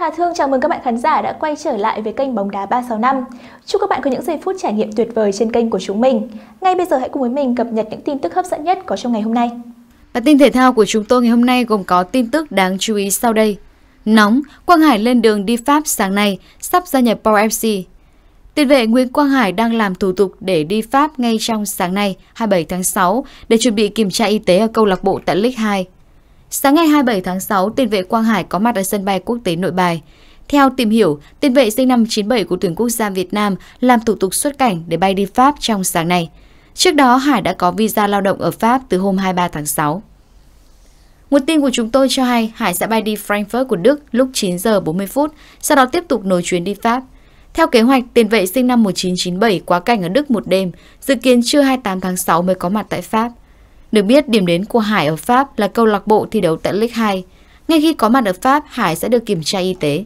Hà Thương chào mừng các bạn khán giả đã quay trở lại với kênh Bóng đá 365. Chúc các bạn có những giây phút trải nghiệm tuyệt vời trên kênh của chúng mình. Ngay bây giờ hãy cùng với mình cập nhật những tin tức hấp dẫn nhất có trong ngày hôm nay. Bản tin thể thao của chúng tôi ngày hôm nay gồm có tin tức đáng chú ý sau đây. Nóng, Quang Hải lên đường đi Pháp sáng nay, sắp gia nhập Power FC. Tiền vệ Nguyễn Quang Hải đang làm thủ tục để đi Pháp ngay trong sáng nay, 27 tháng 6, để chuẩn bị kiểm tra y tế ở câu lạc bộ tại League 2. Sáng ngày 27 tháng 6, tiền vệ Quang Hải có mặt ở sân bay quốc tế Nội Bài. Theo tìm hiểu, tiền vệ sinh năm 97 của tuyển quốc gia Việt Nam làm thủ tục xuất cảnh để bay đi Pháp trong sáng nay. Trước đó, Hải đã có visa lao động ở Pháp từ hôm 23 tháng 6. Nguồn tin của chúng tôi cho hay Hải sẽ bay đi Frankfurt của Đức lúc 9 giờ 40 phút, sau đó tiếp tục nối chuyến đi Pháp. Theo kế hoạch, tiền vệ sinh năm 1997 quá cảnh ở Đức một đêm, dự kiến trưa 28 tháng 6 mới có mặt tại Pháp. Được biết, điểm đến của Hải ở Pháp là câu lạc bộ thi đấu tại League 2. Ngay khi có mặt ở Pháp, Hải sẽ được kiểm tra y tế.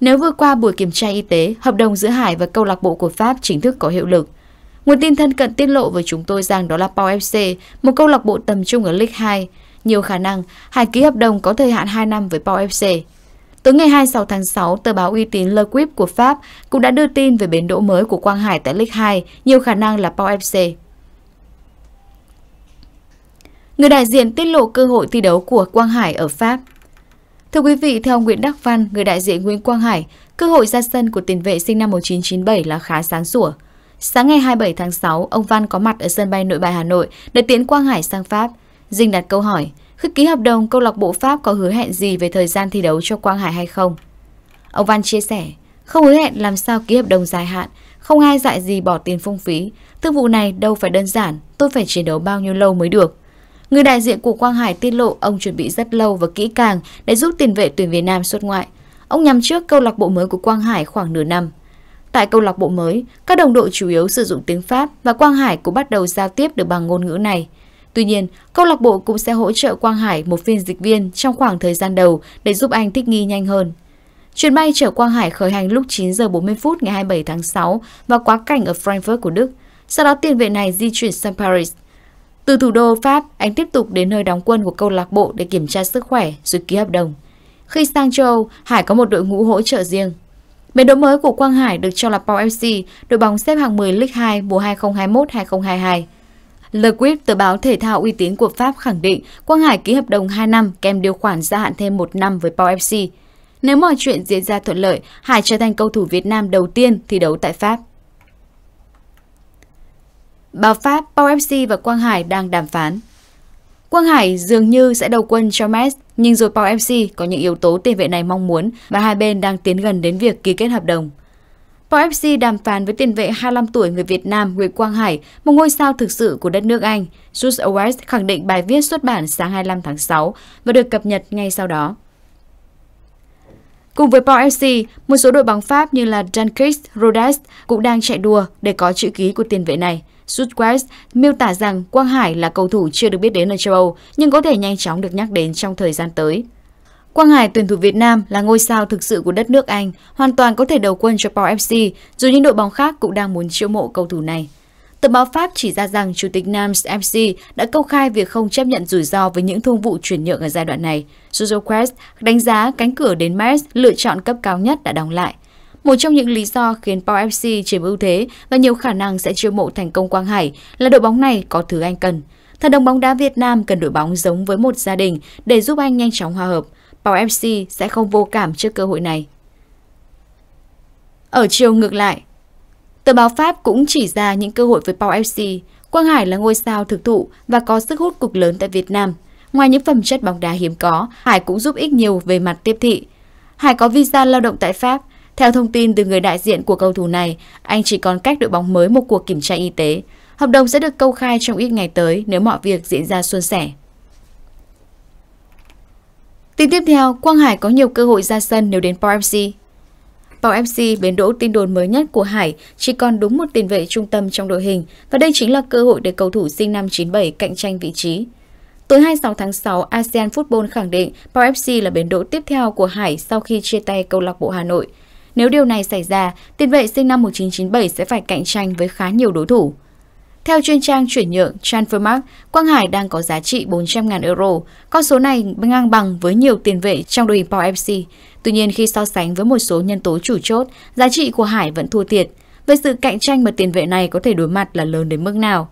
Nếu vượt qua buổi kiểm tra y tế, hợp đồng giữa Hải và câu lạc bộ của Pháp chính thức có hiệu lực. Nguồn tin thân cận tiết lộ với chúng tôi rằng đó là Pau FC, một câu lạc bộ tầm trung ở League 2. Nhiều khả năng, Hải ký hợp đồng có thời hạn 2 năm với Pau FC. Tối ngày 26 tháng 6, tờ báo uy tín Le Quip của Pháp cũng đã đưa tin về bến đỗ mới của Quang Hải tại League 2, nhiều khả năng là Pau FC. Người đại diện tiết lộ cơ hội thi đấu của Quang Hải ở Pháp. Thưa quý vị, theo Nguyễn Đắc Văn, người đại diện Nguyễn Quang Hải, cơ hội ra sân của tiền vệ sinh năm 1997 là khá sáng sủa. Sáng ngày 27 tháng 6, ông Văn có mặt ở sân bay Nội bài Hà Nội để tiến Quang Hải sang Pháp. Dinh đặt câu hỏi, khi ký hợp đồng, câu lạc bộ Pháp có hứa hẹn gì về thời gian thi đấu cho Quang Hải hay không? Ông Văn chia sẻ, không hứa hẹn làm sao ký hợp đồng dài hạn, không ai dạy gì bỏ tiền phung phí. Thương vụ này đâu phải đơn giản, tôi phải chiến đấu bao nhiêu lâu mới được. Người đại diện của Quang Hải tiết lộ ông chuẩn bị rất lâu và kỹ càng để giúp tiền vệ tuyển Việt Nam xuất ngoại. Ông nhắm trước câu lạc bộ mới của Quang Hải khoảng nửa năm. Tại câu lạc bộ mới, các đồng đội chủ yếu sử dụng tiếng Pháp và Quang Hải cũng bắt đầu giao tiếp được bằng ngôn ngữ này. Tuy nhiên, câu lạc bộ cũng sẽ hỗ trợ Quang Hải một phiên dịch viên trong khoảng thời gian đầu để giúp anh thích nghi nhanh hơn. Chuyến bay chở Quang Hải khởi hành lúc 9 giờ 40 phút ngày 27 tháng 6 và quá cảnh ở Frankfurt của Đức. Sau đó tiền vệ này di chuyển sang Paris. Từ thủ đô Pháp, anh tiếp tục đến nơi đóng quân của câu lạc bộ để kiểm tra sức khỏe rồi ký hợp đồng. Khi sang châu Âu, Hải có một đội ngũ hỗ trợ riêng. Bến đấu mới của Quang Hải được cho là paul FC, đội bóng xếp hạng 10 League 2 mùa 2021-2022. Le Quip, tờ báo thể thao uy tín của Pháp khẳng định Quang Hải ký hợp đồng 2 năm kèm điều khoản gia hạn thêm 1 năm với paul FC. Nếu mọi chuyện diễn ra thuận lợi, Hải trở thành cầu thủ Việt Nam đầu tiên thi đấu tại Pháp. Báo Pháp, Pau FC và Quang Hải đang đàm phán. Quang Hải dường như sẽ đầu quân cho Metz, nhưng rồi Pau FC có những yếu tố tiền vệ này mong muốn và hai bên đang tiến gần đến việc ký kết hợp đồng. Pau FC đàm phán với tiền vệ 25 tuổi người Việt Nam Nguyễn Quang Hải, một ngôi sao thực sự của đất nước Anh. Just Awards khẳng định bài viết xuất bản sáng 25 tháng 6 và được cập nhật ngay sau đó. Cùng với Pau FC, một số đội bóng Pháp như là Dunkirk, Rodas cũng đang chạy đua để có chữ ký của tiền vệ này. Sudwest miêu tả rằng Quang Hải là cầu thủ chưa được biết đến ở châu Âu, nhưng có thể nhanh chóng được nhắc đến trong thời gian tới. Quang Hải tuyển thủ Việt Nam là ngôi sao thực sự của đất nước Anh, hoàn toàn có thể đầu quân cho Paul FC, dù những đội bóng khác cũng đang muốn chiêu mộ cầu thủ này. Tờ báo Pháp chỉ ra rằng Chủ tịch Nams FC đã công khai việc không chấp nhận rủi ro với những thương vụ chuyển nhượng ở giai đoạn này. Suzo đánh giá cánh cửa đến Metz lựa chọn cấp cao nhất đã đóng lại. Một trong những lý do khiến Paul FC chiếm ưu thế và nhiều khả năng sẽ chiêu mộ thành công Quang Hải là đội bóng này có thứ anh cần. Thật đồng bóng đá Việt Nam cần đội bóng giống với một gia đình để giúp anh nhanh chóng hòa hợp. Paul FC sẽ không vô cảm trước cơ hội này. Ở chiều ngược lại, tờ báo Pháp cũng chỉ ra những cơ hội với Paul FC. Quang Hải là ngôi sao thực thụ và có sức hút cực lớn tại Việt Nam. Ngoài những phẩm chất bóng đá hiếm có, Hải cũng giúp ích nhiều về mặt tiếp thị. Hải có visa lao động tại Pháp, theo thông tin từ người đại diện của cầu thủ này, anh chỉ còn cách đội bóng mới một cuộc kiểm tra y tế. Hợp đồng sẽ được công khai trong ít ngày tới nếu mọi việc diễn ra suôn sẻ. Tin tiếp theo, Quang Hải có nhiều cơ hội ra sân nếu đến Pau FC. Pau FC biến đỗ tin đồn mới nhất của Hải chỉ còn đúng một tiền vệ trung tâm trong đội hình và đây chính là cơ hội để cầu thủ sinh năm 97 cạnh tranh vị trí. Tối 26 tháng 6, ASEAN Football khẳng định Pau FC là bến đỗ tiếp theo của Hải sau khi chia tay câu lạc bộ Hà Nội – nếu điều này xảy ra, tiền vệ sinh năm 1997 sẽ phải cạnh tranh với khá nhiều đối thủ. Theo chuyên trang chuyển nhượng Transfermarkt, Quang Hải đang có giá trị 400.000 euro. Con số này ngang bằng với nhiều tiền vệ trong đội hình Paul FC. Tuy nhiên khi so sánh với một số nhân tố chủ chốt, giá trị của Hải vẫn thua thiệt. Về sự cạnh tranh mà tiền vệ này có thể đối mặt là lớn đến mức nào?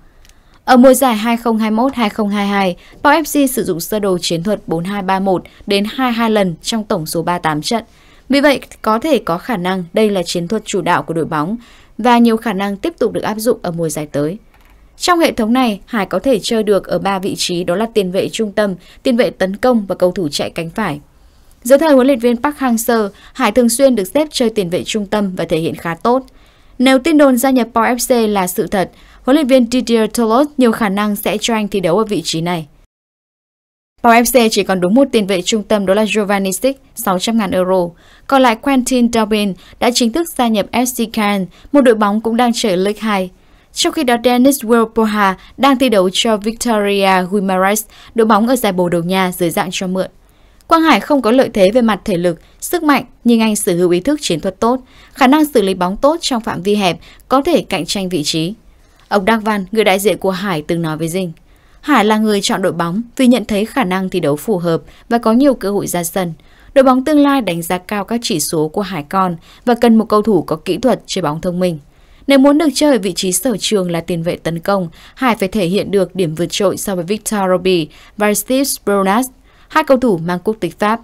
Ở mùa giải 2021-2022, Paul FC sử dụng sơ đồ chiến thuật 4-2-3-1 đến 22 lần trong tổng số 38 trận. Vì vậy, có thể có khả năng đây là chiến thuật chủ đạo của đội bóng và nhiều khả năng tiếp tục được áp dụng ở mùa giải tới. Trong hệ thống này, Hải có thể chơi được ở 3 vị trí đó là tiền vệ trung tâm, tiền vệ tấn công và cầu thủ chạy cánh phải. Dưới thời huấn luyện viên Park Hang-seo, Hải thường xuyên được xếp chơi tiền vệ trung tâm và thể hiện khá tốt. Nếu tin đồn gia nhập Pau FC là sự thật, huấn luyện viên Didier Tolot nhiều khả năng sẽ cho anh thi đấu ở vị trí này. Pau FC chỉ còn đúng một tiền vệ trung tâm đó là Giovanni Jovanic 600.000 euro. Còn lại Quentin Dobin đã chính thức gia nhập FC Cannes, một đội bóng cũng đang chơi League 2. Trong khi đó Dennis Wilpoha đang thi đấu cho Victoria Guimaraes, đội bóng ở giải Bồ Đầu nhà dưới dạng cho mượn. Quang Hải không có lợi thế về mặt thể lực, sức mạnh nhưng anh sở hữu ý thức chiến thuật tốt, khả năng xử lý bóng tốt trong phạm vi hẹp, có thể cạnh tranh vị trí. Ông Đăng Văn, người đại diện của Hải từng nói với Dinh. Hải là người chọn đội bóng vì nhận thấy khả năng thi đấu phù hợp và có nhiều cơ hội ra sân. Đội bóng tương lai đánh giá cao các chỉ số của Hải Con và cần một cầu thủ có kỹ thuật chơi bóng thông minh. Nếu muốn được chơi ở vị trí sở trường là tiền vệ tấn công, Hải phải thể hiện được điểm vượt trội so với Victor Roby và Steve Brunas, hai cầu thủ mang quốc tịch Pháp.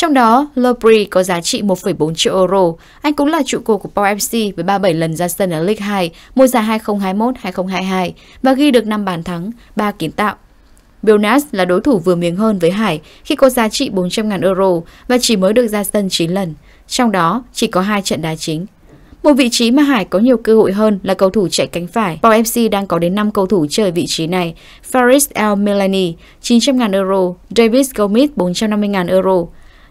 Trong đó, Lopri có giá trị 1,4 triệu euro. Anh cũng là trụ cột của Paul FC với 37 lần ra sân ở League 2, mùa giải 2021-2022 và ghi được 5 bàn thắng, 3 kiến tạo. Bilnas là đối thủ vừa miếng hơn với Hải khi có giá trị 400.000 euro và chỉ mới được ra sân 9 lần, trong đó chỉ có 2 trận đá chính. Một vị trí mà Hải có nhiều cơ hội hơn là cầu thủ chạy cánh phải. Paul FC đang có đến 5 cầu thủ chơi vị trí này. Faris El Melani 900.000 euro, Davis Gomez 450.000 euro,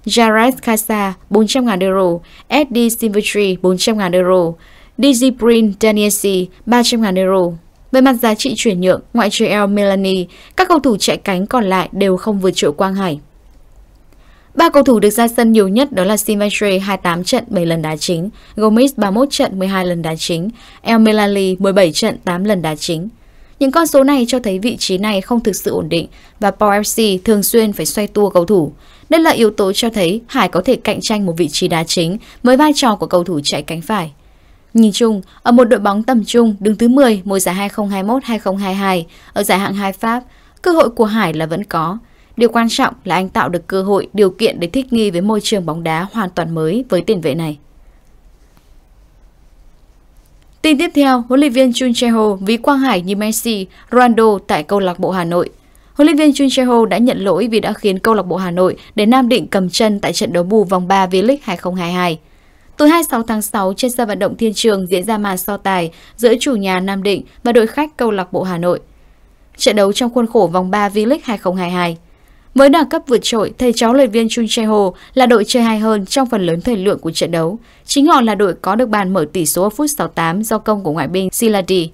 Jared Kasa 400.000 euro, SD Silvertree 400.000 euro, Digiprint Danielsi 300.000 euro. Về mặt giá trị chuyển nhượng, ngoại trừ El Melani, các cầu thủ chạy cánh còn lại đều không vượt triệu Quang Hải. Ba cầu thủ được ra sân nhiều nhất đó là Silvestre 28 trận 7 lần đá chính, Gomez 31 trận 12 lần đá chính, El Melali 17 trận 8 lần đá chính. Những con số này cho thấy vị trí này không thực sự ổn định và Paul FC thường xuyên phải xoay tua cầu thủ. Đây là yếu tố cho thấy Hải có thể cạnh tranh một vị trí đá chính với vai trò của cầu thủ chạy cánh phải. Nhìn chung, ở một đội bóng tầm trung đứng thứ 10 mùa giải 2021-2022 ở giải hạng 2 Pháp, cơ hội của Hải là vẫn có. Điều quan trọng là anh tạo được cơ hội, điều kiện để thích nghi với môi trường bóng đá hoàn toàn mới với tiền vệ này. Tin tiếp theo, huấn luyện viên Chun Cheho ví Quang Hải như Messi, Ronaldo tại câu lạc bộ Hà Nội. Huấn luyện viên Chun Cheho đã nhận lỗi vì đã khiến câu lạc bộ Hà Nội để Nam Định cầm chân tại trận đấu bù vòng 3 V-League 2022. Tối 26 tháng 6 trên sân vận động Thiên Trường diễn ra màn so tài giữa chủ nhà Nam Định và đội khách câu lạc bộ Hà Nội. Trận đấu trong khuôn khổ vòng 3 V-League 2022. Với đẳng cấp vượt trội, thầy cháu luyện viên Chun Chae Ho là đội chơi hay hơn trong phần lớn thời lượng của trận đấu. Chính họ là đội có được bàn mở tỷ số ở phút 68 do công của ngoại binh Siladi.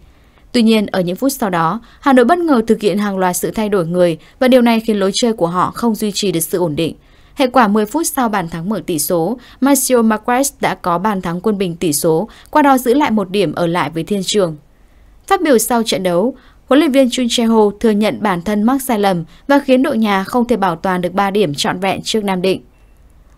Tuy nhiên, ở những phút sau đó, Hà Nội bất ngờ thực hiện hàng loạt sự thay đổi người và điều này khiến lối chơi của họ không duy trì được sự ổn định. Hệ quả 10 phút sau bàn thắng mở tỷ số, Marcio Marquez đã có bàn thắng quân bình tỷ số, qua đó giữ lại một điểm ở lại với Thiên Trường. Phát biểu sau trận đấu, Huấn luyện viên Chun che thừa nhận bản thân mắc sai lầm và khiến đội nhà không thể bảo toàn được 3 điểm trọn vẹn trước Nam Định.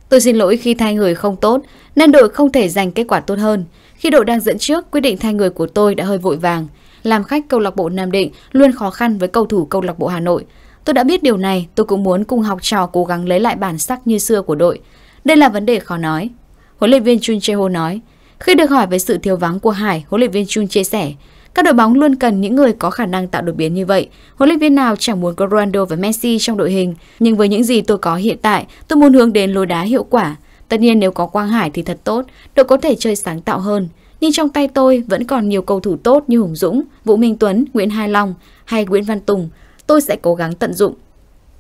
Tôi xin lỗi khi thay người không tốt, nên đội không thể giành kết quả tốt hơn. Khi đội đang dẫn trước, quyết định thay người của tôi đã hơi vội vàng. Làm khách câu lạc bộ Nam Định luôn khó khăn với cầu thủ câu lạc bộ Hà Nội. Tôi đã biết điều này, tôi cũng muốn cùng học trò cố gắng lấy lại bản sắc như xưa của đội. Đây là vấn đề khó nói. Huấn luyện viên Chun che nói, khi được hỏi về sự thiếu vắng của Hải, huấn luyện viên Chun chia sẻ, các đội bóng luôn cần những người có khả năng tạo đột biến như vậy. Huấn luyện viên nào chẳng muốn có Ronaldo và Messi trong đội hình, nhưng với những gì tôi có hiện tại, tôi muốn hướng đến lối đá hiệu quả. Tất nhiên nếu có Quang Hải thì thật tốt, đội có thể chơi sáng tạo hơn. Nhưng trong tay tôi vẫn còn nhiều cầu thủ tốt như Hùng Dũng, Vũ Minh Tuấn, Nguyễn Hai Long hay Nguyễn Văn Tùng. Tôi sẽ cố gắng tận dụng.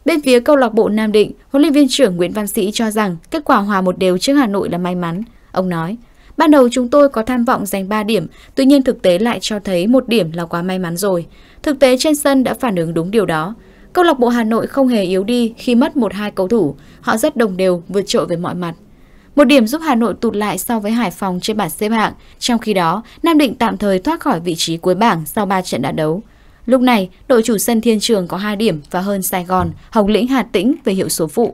Bên phía câu lạc bộ Nam Định, huấn luyện viên trưởng Nguyễn Văn Sĩ cho rằng kết quả hòa một đều trước Hà Nội là may mắn. Ông nói, Ban đầu chúng tôi có tham vọng giành 3 điểm, tuy nhiên thực tế lại cho thấy một điểm là quá may mắn rồi. Thực tế trên sân đã phản ứng đúng điều đó. Câu lạc bộ Hà Nội không hề yếu đi khi mất một hai cầu thủ, họ rất đồng đều, vượt trội về mọi mặt. Một điểm giúp Hà Nội tụt lại so với Hải Phòng trên bảng xếp hạng, trong khi đó Nam Định tạm thời thoát khỏi vị trí cuối bảng sau 3 trận đã đấu. Lúc này, đội chủ sân Thiên Trường có 2 điểm và hơn Sài Gòn, Hồng Lĩnh Hà Tĩnh về hiệu số phụ.